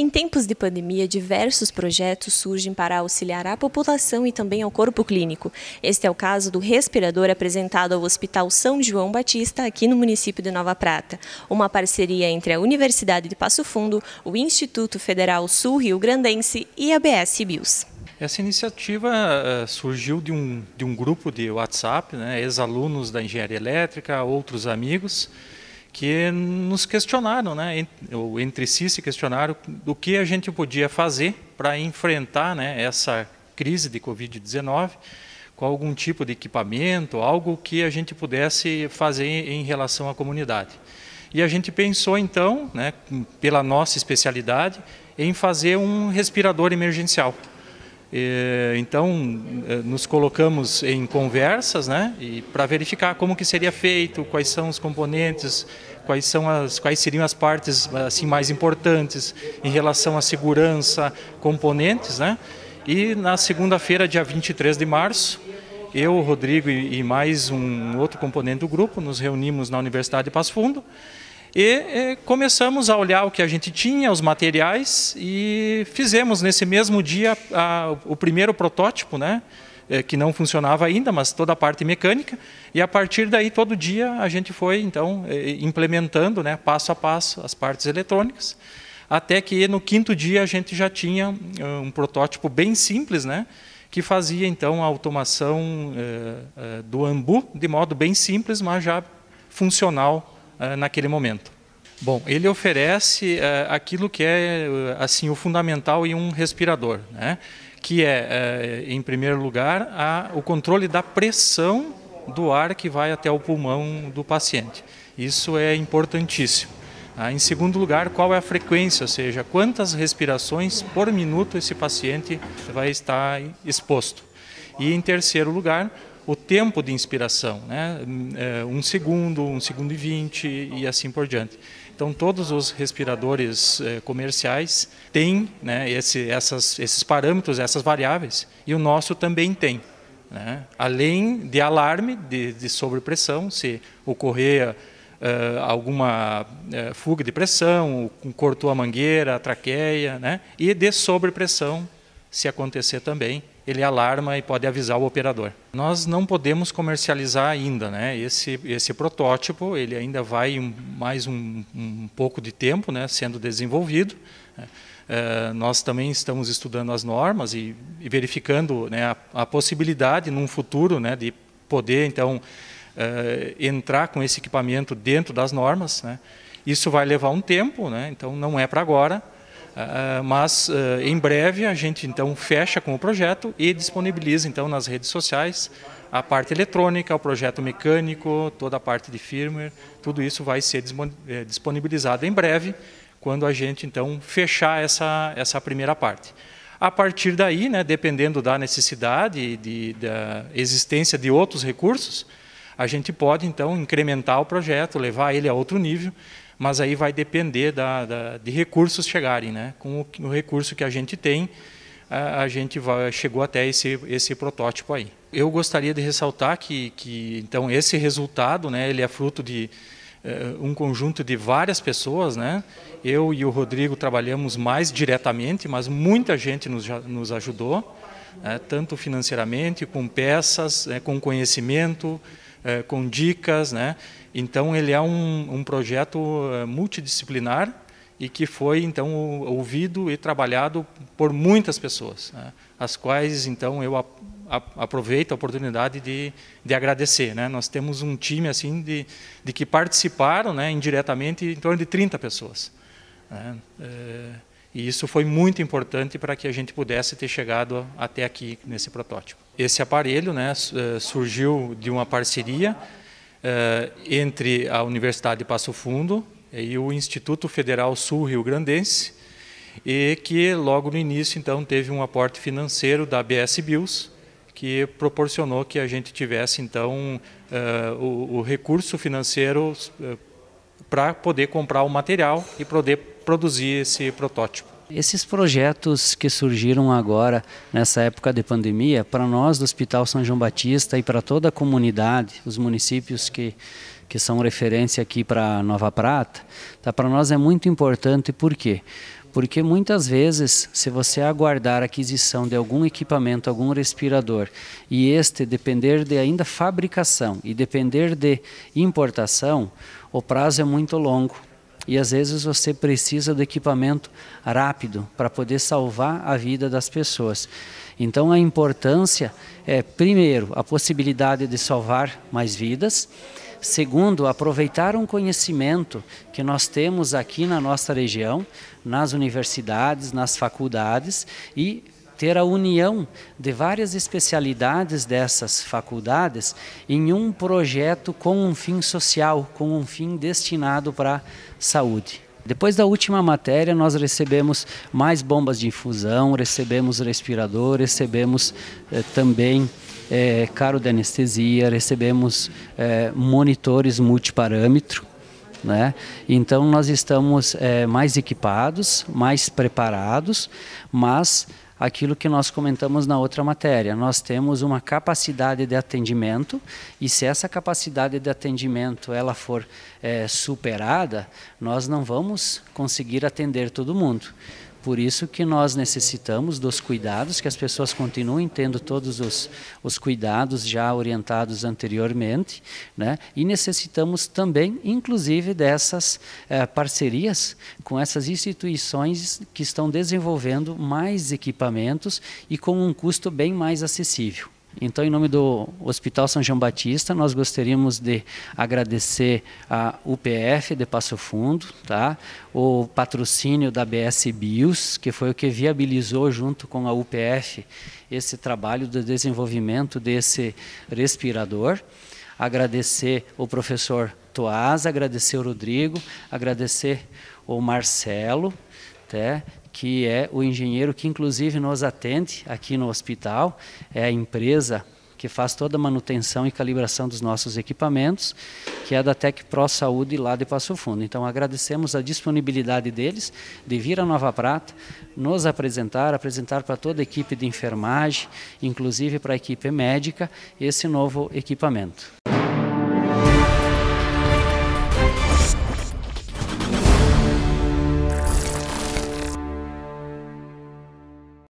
Em tempos de pandemia, diversos projetos surgem para auxiliar a população e também ao corpo clínico. Este é o caso do respirador apresentado ao Hospital São João Batista, aqui no município de Nova Prata. Uma parceria entre a Universidade de Passo Fundo, o Instituto Federal Sul Rio Grandense e a BS Bios. Essa iniciativa eh, surgiu de um, de um grupo de WhatsApp, né, ex-alunos da engenharia elétrica, outros amigos, que nos questionaram, né, entre si se questionaram do que a gente podia fazer para enfrentar né, essa crise de Covid-19 com algum tipo de equipamento, algo que a gente pudesse fazer em relação à comunidade. E a gente pensou então, né, pela nossa especialidade, em fazer um respirador emergencial. É, então, é, nos colocamos em conversas né, para verificar como que seria feito, quais são os componentes, quais, são as, quais seriam as partes assim, mais importantes em relação à segurança, componentes. Né? E na segunda-feira, dia 23 de março, eu, Rodrigo e mais um outro componente do grupo nos reunimos na Universidade de Passo Fundo e, eh, começamos a olhar o que a gente tinha, os materiais, e fizemos nesse mesmo dia a, o primeiro protótipo, né? Eh, que não funcionava ainda, mas toda a parte mecânica. E a partir daí, todo dia, a gente foi, então, eh, implementando, né, passo a passo, as partes eletrônicas, até que no quinto dia a gente já tinha um protótipo bem simples, né, que fazia, então, a automação do ambu de modo bem simples, mas já funcional ah, naquele momento. Bom, ele oferece uh, aquilo que é ah, assim o fundamental em um respirador, né? que é, eh, em primeiro lugar, a, o controle da pressão do ar que vai até o pulmão do paciente. Isso é importantíssimo. em segundo lugar, qual é a frequência, ou seja, quantas respirações por minuto esse paciente vai estar exposto. E em terceiro lugar, o tempo de inspiração, né? É, um segundo, um segundo e vinte e assim por diante. Então todos os respiradores é, comerciais têm né, esse, essas, esses parâmetros, essas variáveis, e o nosso também tem. Né? Além de alarme, de, de sobrepressão, se ocorrer Uh, alguma uh, fuga de pressão, cortou a mangueira, a traqueia, né? e de sobrepressão, se acontecer também, ele alarma e pode avisar o operador. Nós não podemos comercializar ainda, né? Esse, esse protótipo ele ainda vai um, mais um, um, pouco de tempo, né? Sendo desenvolvido. É, nós também estamos estudando as normas e, e verificando né, a, a, possibilidade num futuro, né? De poder então é, entrar com esse equipamento dentro das normas, né? Isso vai levar um tempo, né? Então não é para agora ah, ah, mas ah, em breve a gente então fecha com o projeto e disponibiliza então nas redes sociais a parte eletrônica, o projeto mecânico, toda a parte de firmware, tudo isso vai ser eh, disponibilizado em breve quando a gente então fechar essa essa primeira parte. A partir daí, né, dependendo da necessidade e da existência de outros recursos, a gente pode então incrementar o projeto, levar ele a outro nível mas aí vai depender da, da, de recursos chegarem. Né? Com o, o recurso que a gente tem, a, a gente vai, chegou até esse, esse protótipo aí. Eu gostaria de ressaltar que, que então esse resultado, né, ele é fruto de eh, um conjunto de várias pessoas, né? Eu e o Rodrigo trabalhamos mais diretamente, mas muita gente nos, nos ajudou, né? tanto financeiramente, com peças, né? com conhecimento, eh, com dicas, né? Então ele é um, um projeto eh, multidisciplinar e que foi então ouvido e trabalhado por muitas pessoas, né? as quais então eu aproveito a oportunidade de, de agradecer. Né? Nós temos um time assim de, de que participaram né, indiretamente em torno de 30 pessoas. Né? Eh, e isso foi muito importante para que a gente pudesse ter chegado até aqui nesse protótipo esse aparelho né, eh, surgiu de uma parceria uh, entre a Universidade de Passo Fundo e o Instituto Federal Sul Rio Grandense, e que logo no início então teve um aporte financeiro da BS Bills, que proporcionou que a gente tivesse então uh, o, o, recurso financeiro uh, para poder comprar o material e poder produzir esse protótipo. Esses projetos que surgiram agora nessa época de pandemia, para nós do Hospital São João Batista e para toda a comunidade, os municípios que que são referência aqui para Nova Prata, tá? Para nós é muito importante por quê? Porque muitas vezes, se você aguardar a aquisição de algum equipamento, algum respirador, e este depender de ainda fabricação e depender de importação, o prazo é muito longo. E às vezes você precisa do equipamento rápido para poder salvar a vida das pessoas. Então a importância é, primeiro, a possibilidade de salvar mais vidas. Segundo, aproveitar um conhecimento que nós temos aqui na nossa região, nas universidades, nas faculdades e ter a união de várias especialidades dessas faculdades em um projeto com um fim social, com um fim destinado para a saúde. Depois da última matéria, nós recebemos mais bombas de infusão, recebemos respirador, recebemos eh, também eh, caro de anestesia, recebemos eh, monitores multiparâmetro. Né? Então, nós estamos eh, mais equipados, mais preparados, mas aquilo que nós comentamos na outra matéria. Nós temos uma capacidade de atendimento e se essa capacidade de atendimento ela for é, superada, nós não vamos conseguir atender todo mundo. Por isso que nós necessitamos dos cuidados, que as pessoas continuem tendo todos os, os cuidados já orientados anteriormente, né? e necessitamos também, inclusive, dessas eh, parcerias com essas instituições que estão desenvolvendo mais equipamentos e com um custo bem mais acessível. Então, em nome do Hospital São João Batista, nós gostaríamos de agradecer a UPF de Passo Fundo, tá? o patrocínio da BS Bios, que foi o que viabilizou junto com a UPF esse trabalho de desenvolvimento desse respirador. Agradecer o professor Toaz, agradecer o Rodrigo, agradecer o Marcelo, até que é o engenheiro que inclusive nos atende aqui no hospital, é a empresa que faz toda a manutenção e calibração dos nossos equipamentos, que é da Tec Pro Saúde lá de Passo Fundo. Então agradecemos a disponibilidade deles de vir a Nova Prata, nos apresentar, apresentar para toda a equipe de enfermagem, inclusive para a equipe médica, esse novo equipamento.